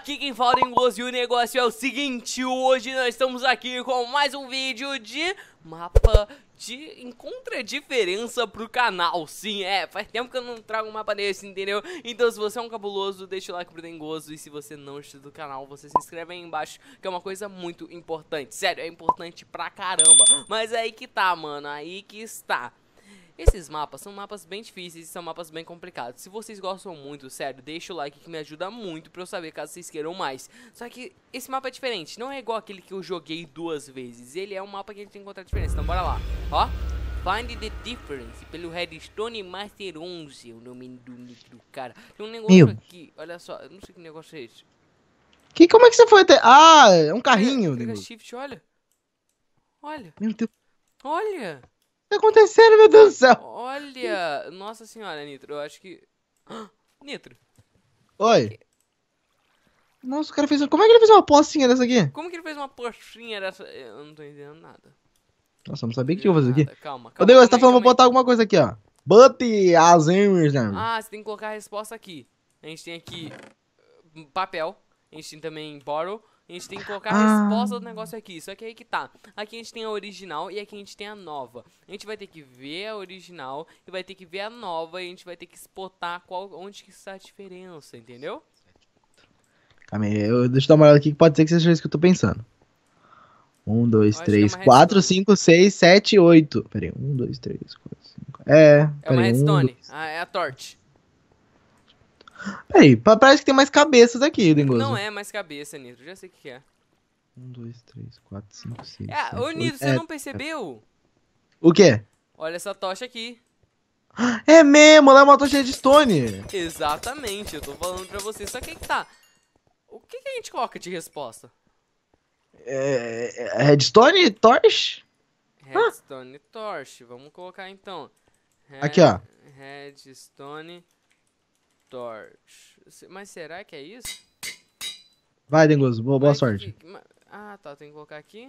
aqui quem fala em Gozo e o negócio é o seguinte, hoje nós estamos aqui com mais um vídeo de mapa de encontra diferença pro canal, sim, é, faz tempo que eu não trago um mapa desse, entendeu? Então se você é um cabuloso, deixa o like pro Dengoso e se você não está é do canal, você se inscreve aí embaixo, que é uma coisa muito importante, sério, é importante pra caramba, mas aí que tá, mano, aí que está. Esses mapas são mapas bem difíceis e são mapas bem complicados. Se vocês gostam muito, sério, deixa o like que me ajuda muito pra eu saber caso vocês queiram mais. Só que esse mapa é diferente, não é igual aquele que eu joguei duas vezes. Ele é um mapa que a gente tem que encontrar diferença, então bora lá. Ó, Find the Difference, pelo Redstone Master 11, o nome do, do cara. Tem um negócio Meu. aqui, olha só, eu não sei que negócio é esse. Que, como é que você foi até... Ah, é um carrinho. Pega, pega shift, olha. Olha. Meu Deus. Olha tá acontecendo, meu Deus do céu? Olha! Nossa senhora, Nitro, eu acho que. Nitro! Oi! Nossa, o cara fez. Como é que ele fez uma postinha dessa aqui? Como que ele fez uma postinha dessa. Eu não tô entendendo nada. Nossa, eu não sabia o que tinha fazer aqui. Calma, calma. Ô, Deus, você tá falando pra botar alguma coisa aqui, ó. But Alzheimer's, né? Ah, você tem que colocar a resposta aqui. A gente tem aqui papel, a gente tem também bottle. A gente tem que colocar a ah. resposta do negócio aqui. Só que aí que tá. Aqui a gente tem a original e aqui a gente tem a nova. A gente vai ter que ver a original e vai ter que ver a nova e a gente vai ter que exportar qual, onde que está a diferença, entendeu? Calma aí, eu, deixa eu dar uma olhada aqui que pode ser que seja isso que eu tô pensando. 1, 2, 3, 4, 5, 6, 7, 8. Pera aí, 1, 2, 3, 4, 5. É. É o redstone. Um, dois... Ah, é a torte. Peraí, parece que tem mais cabeças aqui, Dengoso. Não é mais cabeça, Nitro. Já sei o que é. Um, dois, três, quatro, cinco, seis. É, sete, ô, Nitro, oito, você é, não percebeu? O quê? Olha essa tocha aqui. É mesmo, ela é uma tocha de stone. Exatamente, eu tô falando pra você. Só que aí que tá. O que, que a gente coloca de resposta? É, é redstone Torch? Redstone ah. Torch, vamos colocar então. Red, aqui, ó. Redstone Torch. Mas será que é isso? Vai, Dengoso. Boa, boa sorte. Que... Ah, tá. Tem que colocar aqui.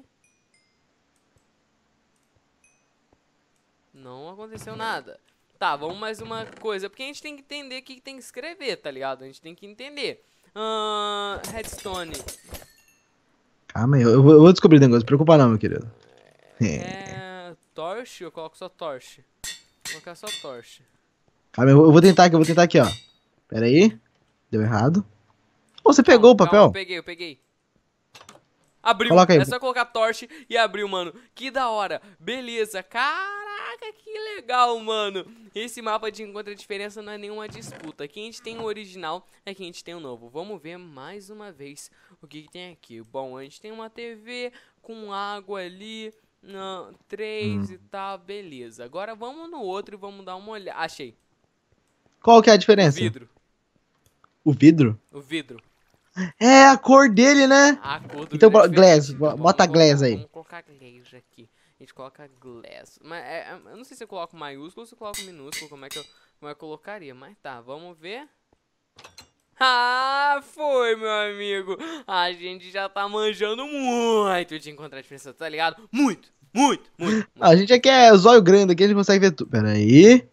Não aconteceu nada. Tá, vamos mais uma coisa. Porque a gente tem que entender o que tem que escrever, tá ligado? A gente tem que entender. Uh, redstone. Calma aí, eu vou, eu vou descobrir o negócio. Não se preocupa não, meu querido. É, é... Torch? Eu coloco só torch. Vou colocar só torch. Calma aí, eu vou tentar aqui, eu vou tentar aqui, ó. Pera aí. Deu errado. Oh, você pegou o papel? Calma, eu peguei, eu peguei. Abriu. Coloca aí. É só colocar torche e abriu, mano. Que da hora. Beleza. Caraca, que legal, mano. Esse mapa de Encontra a é Diferença não é nenhuma disputa. Aqui a gente tem o original, aqui a gente tem o novo. Vamos ver mais uma vez o que, que tem aqui. Bom, a gente tem uma TV com água ali. Não, três hum. e tal, beleza. Agora vamos no outro e vamos dar uma olhada. Achei. Qual que é a diferença? Vidro. O vidro? O vidro. É a cor dele, né? A cor do Então, vidro Então, é glass, então bota vamos, glass aí. Vamos colocar glass aqui. A gente coloca glass. Mas é, é, eu não sei se eu coloco maiúsculo ou se eu coloco minúsculo. Como é que eu, como é que eu colocaria? Mas tá, vamos ver. Ah, foi, meu amigo. A gente já tá manjando muito de encontrar a diferença, tá ligado? Muito, muito, muito. muito. A gente aqui é zóio grande, aqui a gente consegue ver tudo. Pera aí.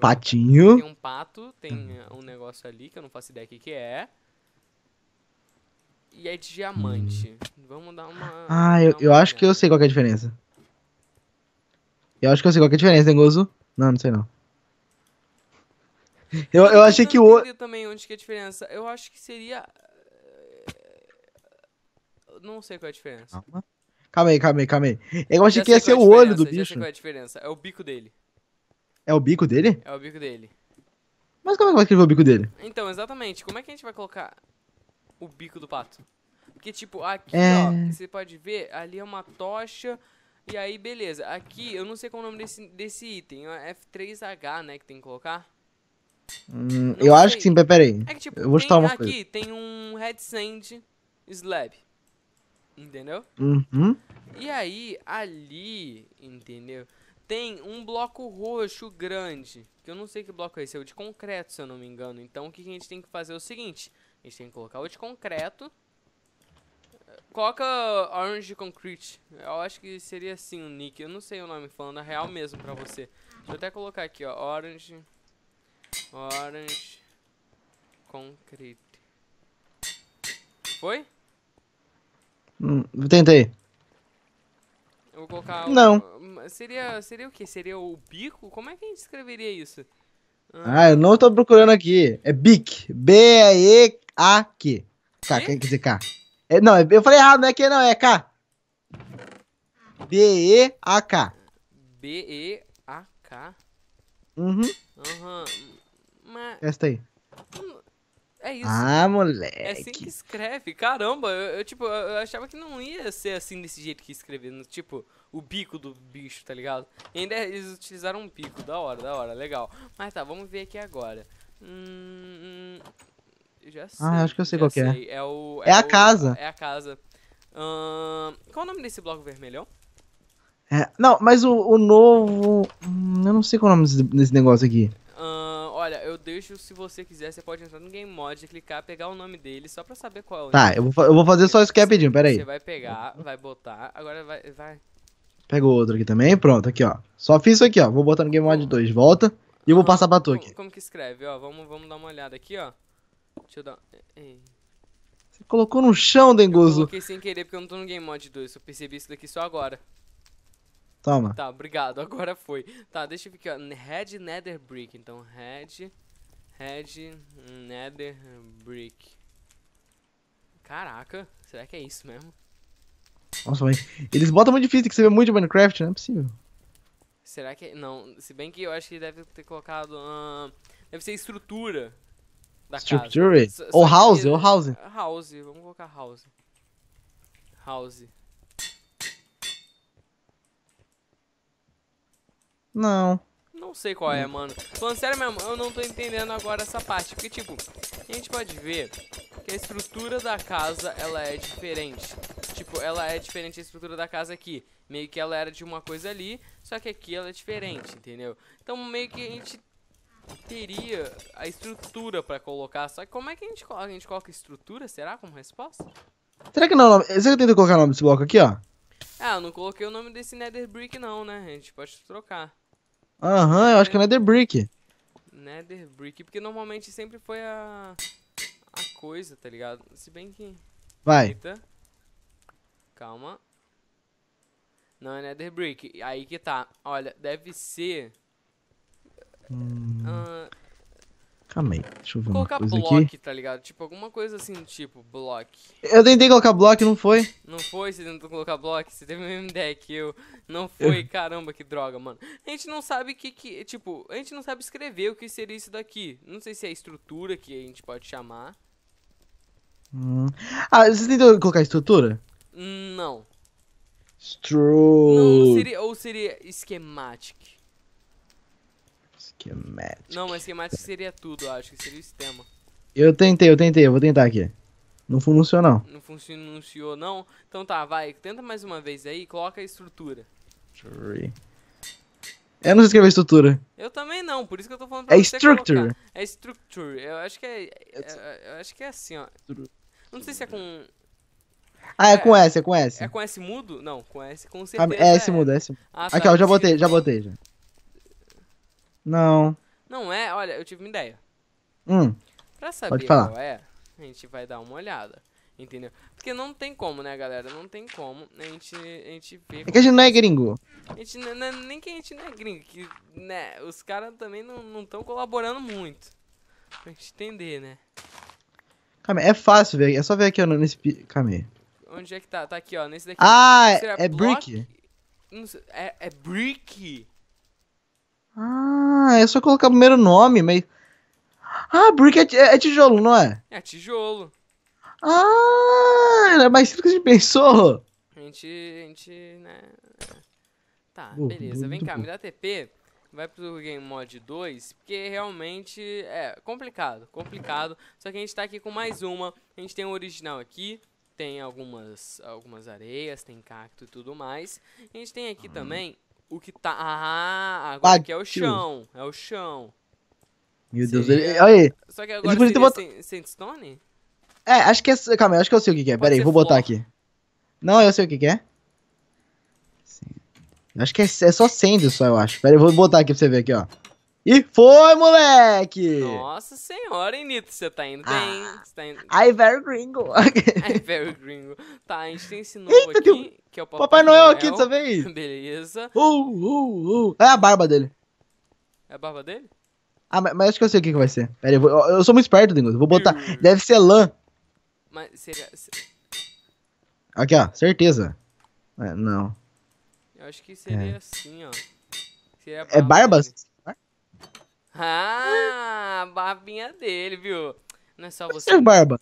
Patinho. Tem um pato, tem uhum. eh, um negócio ali que eu não faço ideia o que, que é. E é de diamante. Hum. Vamos dar uma. Ah, eu, uma eu acho que eu sei qual é a diferença. Eu acho que eu sei qual é a diferença, Dengoso. Não, não sei não. Eu, eu, eu achei que o outro. também onde que é a diferença. Eu acho que seria. Eu eh, não sei qual é a diferença. Calma, calma aí, calma aí, calma aí. Eu achei que ia é ser o olho do bicho. Eu sei qual é a diferença. É o bico dele. É o bico dele? É o bico dele. Mas como é que vai escrever o bico dele? Então, exatamente. Como é que a gente vai colocar o bico do pato? Porque, tipo, aqui, é... ó, você pode ver, ali é uma tocha. E aí, beleza. Aqui, eu não sei qual é o nome desse, desse item. É F3H, né, que tem que colocar. Hum, eu sei. acho que sim, peraí. É que, tipo, eu vou tem, uma aqui coisa. tem um Red Sand Slab. Entendeu? Uhum. E aí, ali, entendeu? tem um bloco roxo grande. Que eu não sei que bloco é esse, é o de concreto, se eu não me engano. Então o que a gente tem que fazer é o seguinte: a gente tem que colocar o de concreto. Coloca Orange Concrete. Eu acho que seria assim o nick. Eu não sei o nome, falando a real mesmo pra você. Deixa eu até colocar aqui, ó. Orange. Orange. Concrete. Foi? Hum, tentei. Eu vou colocar. Não. O... seria, seria o quê? Seria o bico? Como é que a gente escreveria isso? Ah, eu não tô procurando aqui. É bic. B-E-A-Q. K, quer dizer K. É, não, é, eu falei errado, não é que não, é K. B-E-A-K. B-E-A-K. Uhum. Uhum. Mas... Esta aí. É isso. Ah, moleque. É assim que escreve. Caramba, eu, eu tipo, eu achava que não ia ser assim desse jeito que escrevendo. Tipo, o bico do bicho, tá ligado? E ainda eles utilizaram um bico. Da hora, da hora, legal. Mas tá, vamos ver aqui agora. Hum. Já sei. Ah, acho que eu sei qual que é. É, o, é, é a o, casa. É a casa. Hum, qual o nome desse bloco vermelhão? É, não, mas o, o novo. Hum, eu não sei qual é o nome desse, desse negócio aqui. Olha, eu deixo, se você quiser, você pode entrar no Game Mod, clicar, pegar o nome dele, só pra saber qual é o Tá, eu vou, eu vou fazer só isso que é pedindo, pera aí. Você vai pegar, vai botar, agora vai... vai. Pega o outro aqui também, pronto, aqui ó. Só fiz isso aqui ó, vou botar no Game Mod 2, volta, e eu vou ah, passar pra tu aqui. Como, como que escreve, ó, vamos, vamos dar uma olhada aqui, ó. Deixa eu dar... Ei. É, é. Você colocou no chão, Dengoso. Eu coloquei sem querer porque eu não tô no Game Mod 2, eu percebi isso daqui só agora. Toma. Tá, obrigado. Agora foi. Tá, deixa eu ver aqui, ó. Red Nether Brick. Então, Red. Red Nether Brick. Caraca, será que é isso mesmo? Nossa, mãe. Eles botam muito difícil, que você vê muito de Minecraft, não é possível. Será que. Não, se bem que eu acho que deve ter colocado. deve ser estrutura. Da estrutura? Ou house, ou house. House, vamos colocar house. House. Não. Não sei qual é, mano. Falando sério mesmo, eu não tô entendendo agora essa parte. Porque, tipo, a gente pode ver que a estrutura da casa, ela é diferente. Tipo, ela é diferente a estrutura da casa aqui. Meio que ela era de uma coisa ali, só que aqui ela é diferente, entendeu? Então, meio que a gente teria a estrutura pra colocar. Só que como é que a gente coloca? A gente coloca estrutura, será, como resposta? Será que não? É será que eu tentei colocar o nome desse bloco aqui, ó? Ah, eu não coloquei o nome desse Nether Brick não, né? A gente pode trocar. Aham, uhum, eu acho que é Nether Brick. Nether Brick, porque normalmente sempre foi a. a coisa, tá ligado? Se bem que. Vai. Eita. Calma. Não é Nether Brick. Aí que tá. Olha, deve ser. Hum. Uh, Calma aí, deixa eu ver colocar uma coisa block, aqui. tá ligado? Tipo, alguma coisa assim, tipo, block. Eu tentei colocar block, não foi? Não foi? Você tentou colocar block? Você teve o mesmo ideia que eu. Não foi, eu... caramba, que droga, mano. A gente não sabe o que que... Tipo, a gente não sabe escrever o que seria isso daqui. Não sei se é a estrutura que a gente pode chamar. Hum. Ah, você tentou colocar estrutura? Não. Stru... Não, seria, ou seria esquematic. Schematic. Não, mas schematic seria tudo, acho que seria o sistema. Eu tentei, eu tentei, eu vou tentar aqui. Não funcionou. Não, não funcionou, não? Então tá, vai, tenta mais uma vez aí, coloca a estrutura. Tree. Eu não sei escrever estrutura. Eu também não, por isso que eu tô falando pra é você structure. Colocar. É structure. Eu acho que é, é, Eu acho que é assim, ó. Não sei se é com. Ah, é, é com S, é com S. É com S mudo? Não, com S com ah, certeza. é S mudo, é, é S mudo. Ah, tá, Aqui, ó, já é botei, já botei já. Não. Não é? Olha, eu tive uma ideia. Hum. Pra saber qual é, a gente vai dar uma olhada. Entendeu? Porque não tem como, né, galera? Não tem como. A gente, a gente vê. É que a gente não é gringo. A gente não, é, não, é nem que a gente não é gringo. Que, né, os caras também não estão colaborando muito. Pra gente entender, né? Calma, é fácil, velho. É só ver aqui, ó, nesse. Calma aí. Onde é que tá? Tá aqui, ó. Nesse daqui. Ah, é, é brick? Sei, é, é brick? Ah. Ah, é só colocar o primeiro nome, mas. Ah, brick é, é tijolo, não é? É tijolo. Ah, era mais simples que a gente pensou. A gente. A gente né? Tá, oh, beleza. Vem cá, bom. me dá TP. Vai pro Game Mod 2, porque realmente é complicado, complicado. Só que a gente tá aqui com mais uma. A gente tem o um original aqui, tem algumas, algumas areias, tem cacto e tudo mais. A gente tem aqui ah. também o que tá. Ah, agora aqui é o chão. É o chão. Meu Deus, seria... ele... É, olha aí. Só que agora seria bot... sandstone? É, acho que é. Calma, acho que eu sei o que, que é. Pode Pera aí, vou flor. botar aqui. Não, eu sei o que, que é. Acho que é, é só sand só, eu acho. Pera aí, vou botar aqui pra você ver aqui, ó. E foi, moleque! Nossa senhora, hein, Nito? Você tá indo bem. Ah, você tá indo... I very gringo. I very gringo. Tá, a gente tem esse novo Eita, aqui, que é o Papai, Papai Noel, Noel. aqui dessa vez. Beleza. Uh, uh, uh. É a barba dele. É a barba dele? Ah, mas, mas acho que eu sei o que, que vai ser. Pera, aí, eu, eu sou muito esperto, Dingo. Vou botar. Uh. Deve ser lã. Mas seria. Aqui, ó, certeza. É, não. Eu acho que seria é. assim, ó. Seria é barbas? Ah, a barbinha dele, viu? Não é só você. É barba.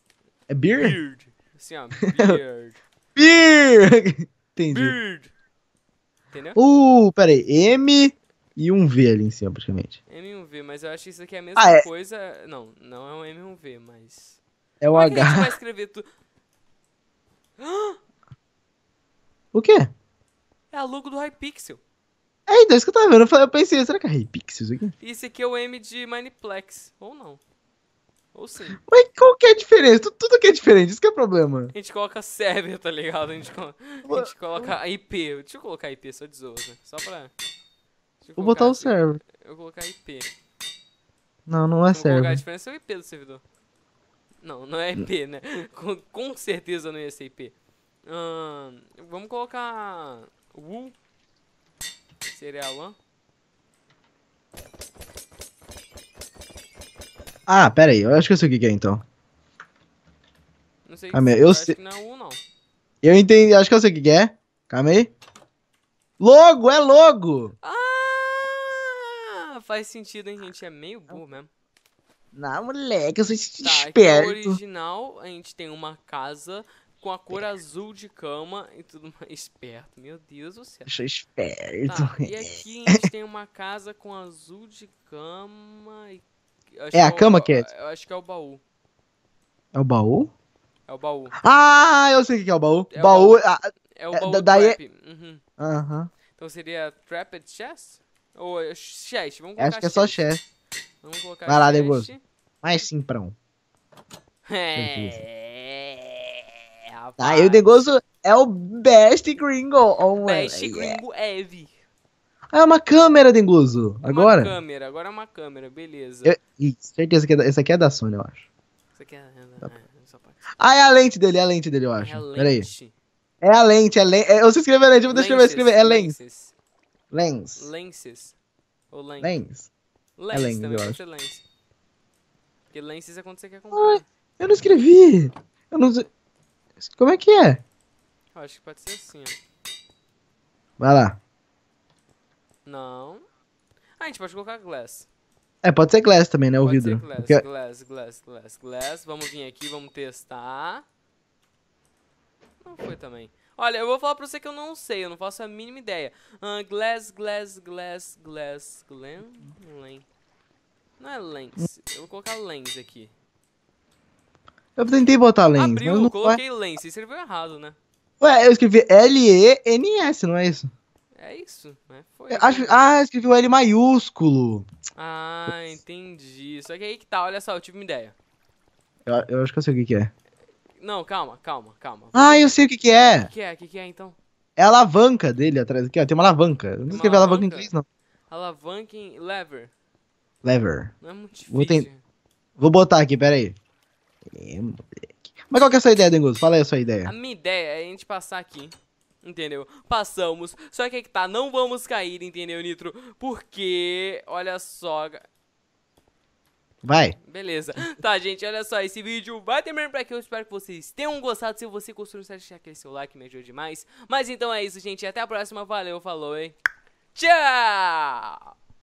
É beard? Beard. Assim, ó, beard. beard! Entendi. Beard. Entendeu? Uh, pera aí. M e um V ali em cima, praticamente. M e um V, mas eu acho que isso aqui é a mesma ah, é. coisa. Não, não é um M e um V, mas. É o é H. É a gente vai escrever tudo. O quê? É a logo do Hypixel. É, então, é isso que eu tava vendo. Eu pensei, será que é Rei Pixels aqui? Isso aqui é o M de Mineplex, ou não. Ou sim. Mas qual que é a diferença? Tudo, tudo que é diferente, isso que é problema. A gente coloca server, tá ligado? A gente, coloca, a gente coloca IP. Deixa eu colocar IP, só de zoa, né? Só pra... Vou botar o server. Eu vou colocar IP. Não, não é server. a diferença é o IP do servidor. Não, não é IP, né? Com, com certeza não ia ser IP. Hum, vamos colocar... Woo Seria Ah, pera aí, eu acho que eu sei o que, que é então. Não sei. que é. eu sei. não é um, não. Eu entendi, acho que eu sei o que, que é. Calma aí. Logo, é logo! Ah, faz sentido, hein, gente? É meio burro mesmo. Não, moleque, eu sou tá, é esperto. aqui no original a gente tem uma casa com a cor azul de cama e tudo mais. Esperto, meu Deus do céu. sou esperto. Tá, e aqui a gente tem uma casa com azul de cama e. é a é cama, o... que é? Eu acho que é o baú. É o baú? É o baú. Ah, eu sei o que é o baú. É baú. O baú. Ah, é o é, baú da, daí trap. É uhum. Uhum. Então seria Trapped Chest? Ou Chest? Vamos colocar Acho que é só Chest. Vamos colocar Vai lá, Degoso. Mais simprão. É. Ah, tá, e o negócio é o best gringo. On oh, best yeah. É. gringo heavy. Ah, é uma câmera, Denguzo. Agora? Uma câmera, agora é uma câmera, beleza. Eu, isso, certeza que é, essa aqui é da Sony, eu acho. Essa aqui é, tá é, é Ah, é a lente dele, é a lente dele, eu acho. É a lente. Peraí. É a lente, é lente. É, eu se lente, eu vou deixar eu escrever. É lens. Lens. Lenses. Ou lens. Lens. Lens, é lens também lens. Porque lenses é quando você quer comprar. eu não escrevi. Eu não. Como é que é? acho que pode ser assim, ó. Vai lá. Não. Ah, a gente pode colocar glass. É, pode ser glass também, né? O pode vidro. glass, Porque... glass, glass, glass, glass. Vamos vir aqui, vamos testar. Não foi também. Olha, eu vou falar pra você que eu não sei, eu não faço a mínima ideia. Uh, glass, glass, glass, glass, glen, len. Não é lens. Eu vou colocar lens aqui. Eu tentei botar lens. Abriu, não coloquei vai... lens. Você escreveu errado, né? Ué, eu escrevi L-E-N-S, não é isso? É isso, né? Foi. Eu acho... Ah, eu escrevi o L maiúsculo. Ah, entendi. Só que aí que tá, olha só, eu tive uma ideia. Eu, eu acho que eu sei o que, que é. Não, calma, calma, calma. Ah, eu sei o que, que é. O que, é? O que, que é então? É a alavanca dele atrás aqui, ó. Tem uma alavanca. Eu não escrevi alavanca. alavanca em inglês, não. Alavanca em lever. Lever. Não é muito difícil. Vou, ten... Vou botar aqui, peraí moleque. Mas qual que é a sua ideia, Dengoso? Fala aí a sua ideia. A minha ideia é a gente passar aqui. Entendeu? Passamos. Só que é que tá, não vamos cair, entendeu, Nitro? Porque, olha só. Vai. Beleza. Tá, gente, olha só, esse vídeo vai terminar por aqui. Eu espero que vocês tenham gostado. Se você gostou, não esquece aquele seu like, me ajuda demais. Mas então é isso, gente. Até a próxima. Valeu, falou, hein? Tchau!